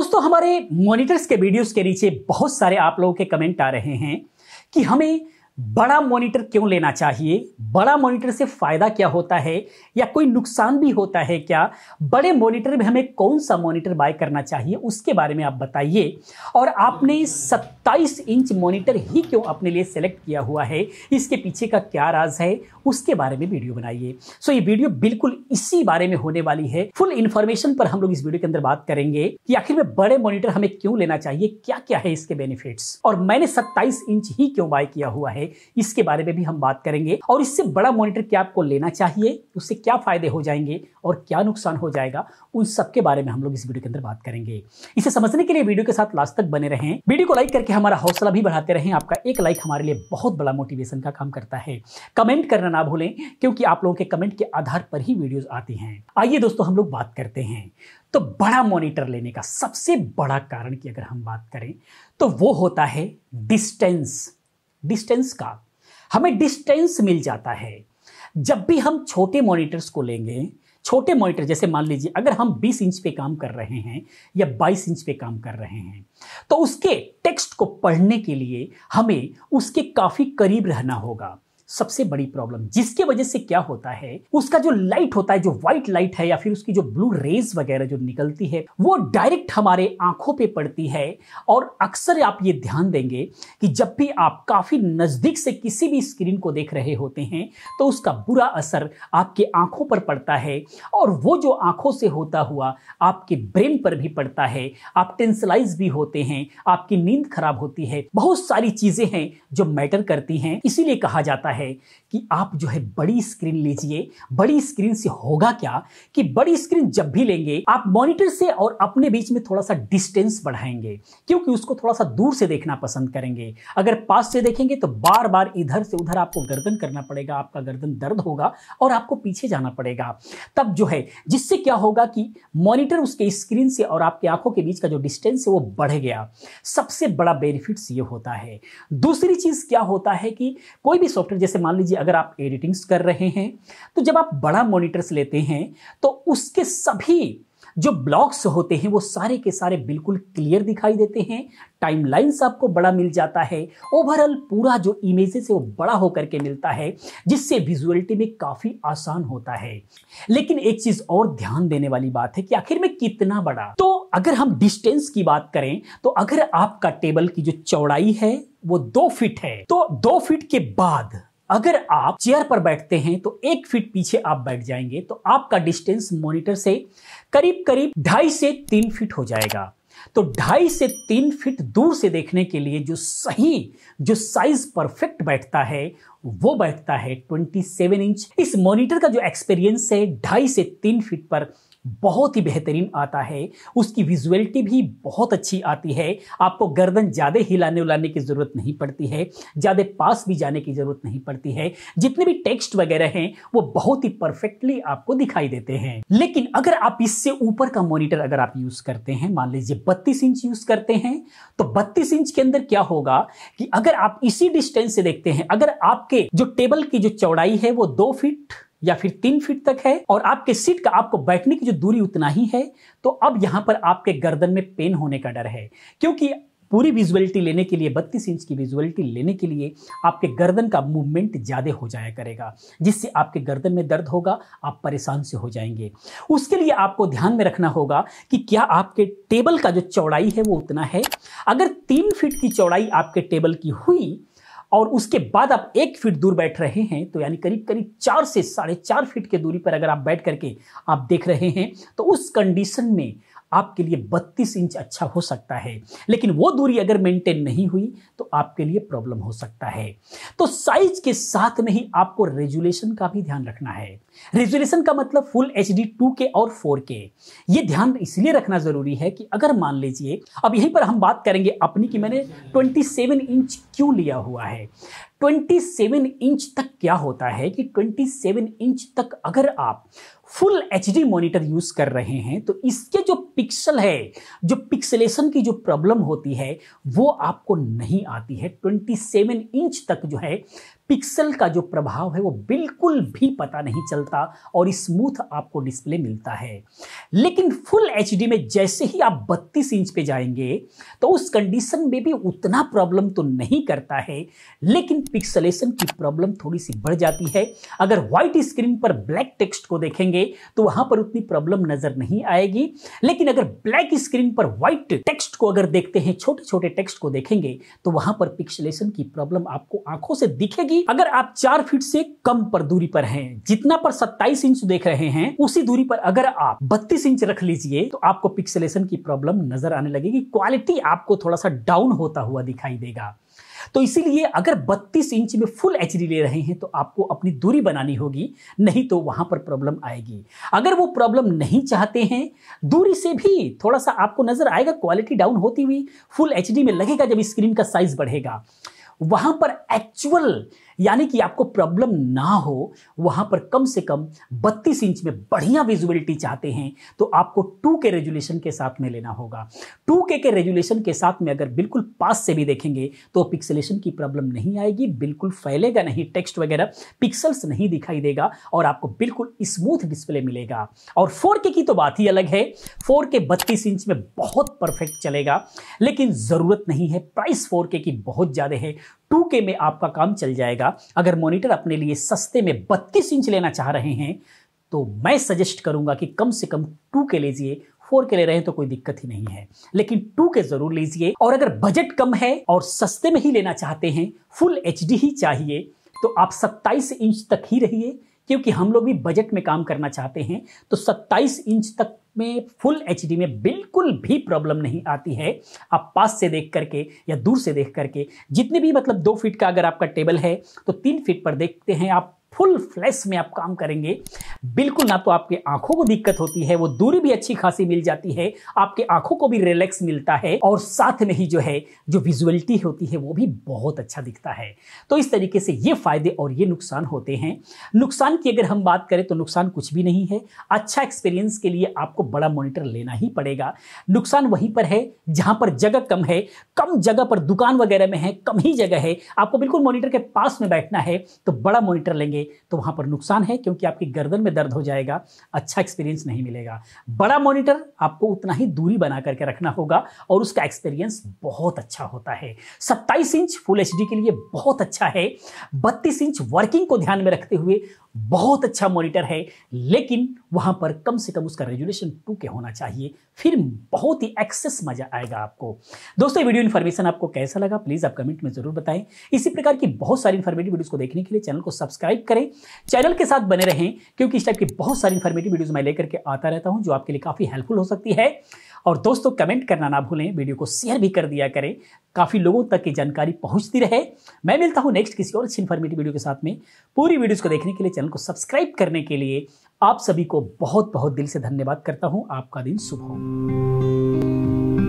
दोस्तों हमारे मॉनिटर्स के वीडियोस के नीचे बहुत सारे आप लोगों के कमेंट आ रहे हैं कि हमें बड़ा मॉनिटर क्यों लेना चाहिए बड़ा मॉनिटर से फ़ायदा क्या होता है या कोई नुकसान भी होता है क्या बड़े मॉनिटर में हमें कौन सा मॉनिटर बाय करना चाहिए उसके बारे में आप बताइए और आपने 27 इंच मॉनिटर ही क्यों अपने लिए सेलेक्ट किया हुआ है इसके पीछे का क्या राज है उसके बारे में वीडियो बनाइए सो ये वीडियो बिल्कुल इसी बारे में होने वाली है फुल इंफॉर्मेशन पर हम लोग इस वीडियो के अंदर बात करेंगे कि आखिर में बड़े मॉनिटर हमें क्यों लेना चाहिए क्या क्या है इसके बेनिफिट्स और मैंने सत्ताईस इंच ही क्यों बाय किया हुआ है इसके बारे में भी हम बात करेंगे और इससे बड़ा मॉनिटर क्या आपको लेना चाहिए उससे क्या फायदे हो जाएंगे और क्या नुकसान हो जाएगा उन सबके बारे में हम लोग इस वीडियो के अंदर बात करेंगे इसे समझने के लिए वीडियो के साथ लास्ट तक बने रहे वीडियो को लाइक करके हमारा हौसला भी बढ़ाते रहें आपका एक लाइक हमारे लिए बहुत बड़ा मोटिवेशन का काम करता है कमेंट करना ना भूलें क्योंकि आप लोगों के कमेंट के आधार पर ही वीडियोस आती हैं आइए दोस्तों हम लोग बात करते हैं तो बड़ा मॉनिटर लेने का सबसे बड़ा कारण की अगर हम बात करें तो वो होता है डिस्टेंस डिस्टेंस का हमें डिस्टेंस मिल जाता है जब भी हम छोटे मॉनिटर्स को लेंगे छोटे मॉनिटर जैसे मान लीजिए अगर हम 20 इंच पे काम कर रहे हैं या 22 इंच पे काम कर रहे हैं तो उसके टेक्स्ट को पढ़ने के लिए हमें उसके काफ़ी करीब रहना होगा सबसे बड़ी प्रॉब्लम जिसके वजह से क्या होता है उसका जो लाइट होता है जो व्हाइट लाइट है या फिर उसकी जो ब्लू रेज वगैरह जो निकलती है वो डायरेक्ट हमारे आंखों पे पड़ती है और अक्सर आप ये ध्यान देंगे कि जब भी आप काफी नजदीक से किसी भी स्क्रीन को देख रहे होते हैं तो उसका बुरा असर आपके आंखों पर पड़ता है और वो जो आंखों से होता हुआ आपके ब्रेन पर भी पड़ता है आप टेंसलाइज भी होते हैं आपकी नींद खराब होती है बहुत सारी चीजें हैं जो मैटर करती हैं इसीलिए कहा जाता है है कि आप जो है बड़ी स्क्रीन लीजिए बड़ी स्क्रीन से होगा क्या कि बड़ी स्क्रीन जब भी लेंगे आप मॉनिटर से और अपने बीच में थोड़ा सा डिस्टेंस बढ़ाएंगे क्योंकि उसको थोड़ा सा दूर से देखना पसंद करेंगे अगर पास से देखेंगे तो बार बार इधर से उधर आपको गर्दन करना पड़ेगा आपका गर्दन दर्द होगा और आपको पीछे जाना पड़ेगा तब जो है जिससे क्या होगा कि मॉनिटर उसके स्क्रीन से और आपकी आंखों के बीच का जो डिस्टेंस है वो बढ़ गया सबसे बड़ा बेनिफिट्स ये होता है दूसरी चीज क्या होता है कि कोई भी सॉफ्टवेयर जैसे मान लीजिए अगर आप एडिटिंग्स कर रहे हैं तो जब आप बड़ा मोनिटर्स लेते हैं तो उसके सभी जो ब्लॉक्स होते हैं वो सारे के सारे बिल्कुल क्लियर दिखाई देते हैं टाइमलाइंस आपको बड़ा मिल जाता है ओवरऑल पूरा जो इमेजेस है वो बड़ा होकर के मिलता है जिससे विजुअलिटी में काफ़ी आसान होता है लेकिन एक चीज़ और ध्यान देने वाली बात है कि आखिर में कितना बड़ा तो अगर हम डिस्टेंस की बात करें तो अगर आपका टेबल की जो चौड़ाई है वो दो फिट है तो दो फिट के बाद अगर आप चेयर पर बैठते हैं तो एक फीट पीछे आप बैठ जाएंगे तो आपका डिस्टेंस मॉनिटर से करीब करीब ढाई से तीन फीट हो जाएगा तो ढाई से तीन फीट दूर से देखने के लिए जो सही जो साइज परफेक्ट बैठता है वो बैठता है 27 इंच इस मॉनिटर का जो एक्सपीरियंस है ढाई से तीन फीट पर बहुत ही बेहतरीन आता है उसकी विजुअलिटी भी बहुत अच्छी आती है आपको गर्दन ज़्यादा हिलाने उलाने की ज़रूरत नहीं पड़ती है ज़्यादा पास भी जाने की ज़रूरत नहीं पड़ती है जितने भी टेक्स्ट वगैरह हैं वो बहुत ही परफेक्टली आपको दिखाई देते हैं लेकिन अगर आप इससे ऊपर का मोनिटर अगर आप यूज़ करते हैं मान लीजिए बत्तीस इंच यूज़ करते हैं तो बत्तीस इंच के अंदर क्या होगा कि अगर आप इसी डिस्टेंस से देखते हैं अगर आपके जो टेबल की जो चौड़ाई है वो दो फीट या फिर तीन फीट तक है और आपके सीट का आपको बैठने की जो दूरी उतना ही है तो अब यहां पर आपके गर्दन में पेन होने का डर है क्योंकि पूरी विजुअलिटी लेने के लिए बत्तीस इंच की विजुअलिटी लेने के लिए आपके गर्दन का मूवमेंट ज़्यादा हो जाया करेगा जिससे आपके गर्दन में दर्द होगा आप परेशान से हो जाएंगे उसके लिए आपको ध्यान में रखना होगा कि क्या आपके टेबल का जो चौड़ाई है वो उतना है अगर तीन फीट की चौड़ाई आपके टेबल की हुई और उसके बाद आप एक फीट दूर बैठ रहे हैं तो यानी करीब करीब चार से साढ़े चार फीट के दूरी पर अगर आप बैठ करके आप देख रहे हैं तो उस कंडीशन में आपके लिए 32 इंच अच्छा हो सकता है लेकिन वो दूरी अगर मेंटेन नहीं हुई तो आपके लिए प्रॉब्लम हो सकता है तो साइज के साथ में ही आपको रेजुलेशन का भी ध्यान रखना है रेजोल्यूशन का मतलब फुल एच डी टू के और फोर के ये ध्यान इसलिए रखना ज़रूरी है कि अगर मान लीजिए अब यहीं पर हम बात करेंगे अपनी कि मैंने 27 इंच क्यों लिया हुआ है 27 इंच तक क्या होता है कि 27 इंच तक अगर आप full H D monitor use कर रहे हैं तो इसके जो पिक्सल है जो पिक्सलेशन की जो प्रॉब्लम होती है वो आपको नहीं आती है 27 इंच तक जो है पिक्सल का जो प्रभाव है वो बिल्कुल भी पता नहीं चलता और स्मूथ आपको डिस्प्ले मिलता है लेकिन फुल एच में जैसे ही आप बत्तीस इंच पे जाएंगे तो उस कंडीशन में भी उतना प्रॉब्लम तो नहीं करता है लेकिन पिक्सलेशन की प्रॉब्लम थोड़ी सी बढ़ जाती है अगर व्हाइट स्क्रीन पर ब्लैक टेक्स्ट को देखेंगे तो वहां पर उतनी प्रॉब्लम नजर नहीं आएगी लेकिन अगर ब्लैक स्क्रीन पर व्हाइट टेक्स्ट को अगर देखते हैं छोटे छोटे टेक्स्ट को देखेंगे तो वहां पर पिक्सलेशन की प्रॉब्लम आपको आंखों से दिखेगी अगर आप चार फीट से कम पर दूरी पर हैं जितना पर 27 इंच देख रहे हैं उसी दूरी पर अगर आप 32 इंच रख लीजिए तो आपको पिक्सलेशन की प्रॉब्लम नजर आने लगेगी क्वालिटी आपको थोड़ा सा डाउन होता हुआ दिखाई देगा तो इसीलिए अगर 32 इंच में फुल एच ले रहे हैं तो आपको अपनी दूरी बनानी होगी नहीं तो वहां पर प्रॉब्लम आएगी अगर वो प्रॉब्लम नहीं चाहते हैं दूरी से भी थोड़ा सा आपको नजर आएगा क्वालिटी डाउन होती हुई फुल एच में लगेगा जब स्क्रीन का साइज बढ़ेगा वहां पर एक्चुअल यानी कि आपको प्रॉब्लम ना हो वहां पर कम से कम 32 इंच में बढ़िया विजुअलिटी चाहते हैं तो आपको 2K रेजुलेशन के साथ में लेना होगा 2K के रेजुलेशन के साथ में अगर बिल्कुल पास से भी देखेंगे तो पिक्सलेशन की प्रॉब्लम नहीं आएगी बिल्कुल फैलेगा नहीं टेक्स्ट वगैरह पिक्सल्स नहीं दिखाई देगा और आपको बिल्कुल स्मूथ डिस्प्ले मिलेगा और फोर की तो बात ही अलग है फोर के इंच में बहुत परफेक्ट चलेगा लेकिन ज़रूरत नहीं है प्राइस फोर की बहुत ज़्यादा है टू के में आपका काम चल जाएगा अगर मॉनिटर अपने लिए सस्ते में बत्तीस इंच लेना चाह रहे हैं तो मैं सजेस्ट करूंगा कि कम से कम टू के लीजिए फोर के ले रहे हैं तो कोई दिक्कत ही नहीं है लेकिन टू के जरूर लीजिए और अगर बजट कम है और सस्ते में ही लेना चाहते हैं फुल एच ही चाहिए तो आप सत्ताईस इंच तक ही रहिए क्योंकि हम लोग भी बजट में काम करना चाहते हैं तो 27 इंच तक में फुल एच में बिल्कुल भी प्रॉब्लम नहीं आती है आप पास से देख करके या दूर से देख करके जितने भी मतलब दो फीट का अगर आपका टेबल है तो तीन फीट पर देखते हैं आप फुल फ्लैश में आप काम करेंगे बिल्कुल ना तो आपके आंखों को दिक्कत होती है वो दूरी भी अच्छी खासी मिल जाती है आपके आंखों को भी रिलैक्स मिलता है और साथ में ही जो है जो विजुअलिटी होती है वो भी बहुत अच्छा दिखता है तो इस तरीके से ये फायदे और ये नुकसान होते हैं नुकसान की अगर हम बात करें तो नुकसान कुछ भी नहीं है अच्छा एक्सपीरियंस के लिए आपको बड़ा मोनिटर लेना ही पड़ेगा नुकसान वहीं पर है जहां पर जगह कम है कम जगह पर दुकान वगैरह में है कम ही जगह है आपको बिल्कुल मोनिटर के पास में बैठना है तो बड़ा मॉनिटर लेंगे करेंगे तो वहाँ पर नुकसान है क्योंकि आपकी गर्दन में दर्द हो जाएगा अच्छा एक्सपीरियंस नहीं मिलेगा बड़ा मॉनिटर आपको उतना ही दूरी बना करके रखना होगा और उसका एक्सपीरियंस बहुत अच्छा होता है सत्ताईस इंच फुल एच के लिए बहुत अच्छा है बत्तीस इंच वर्किंग को ध्यान में रखते हुए बहुत अच्छा मॉनिटर है लेकिन वहां पर कम से कम उसका रेजुलेशन टू के होना चाहिए फिर बहुत ही एक्सेस मजा आएगा आपको दोस्तों वीडियो इन्फॉर्मेशन आपको कैसा लगा प्लीज़ आप कमेंट में ज़रूर बताएं इसी प्रकार की बहुत सारी इन्फॉर्मेटिव वीडियोज़ को देखने के लिए चैनल को सब्सक्राइब करें चैनल के साथ बने रहें क्योंकि इस टाइप की बहुत सारी इन्फॉर्मेटिव वीडियोज़ मैं लेकर के आता रहता हूं जो आपके लिए काफ़ी हेल्पफुल हो सकती है और दोस्तों कमेंट करना ना भूलें वीडियो को शेयर भी कर दिया करें काफ़ी लोगों तक की जानकारी पहुंचती रहे मैं मिलता हूं नेक्स्ट किसी और अच्छी इन्फॉर्मेटिव वीडियो के साथ में पूरी वीडियोज़ को देखने के लिए चैनल को सब्सक्राइब करने के लिए आप सभी को बहुत बहुत दिल से धन्यवाद करता हूँ आपका दिन शुभ हो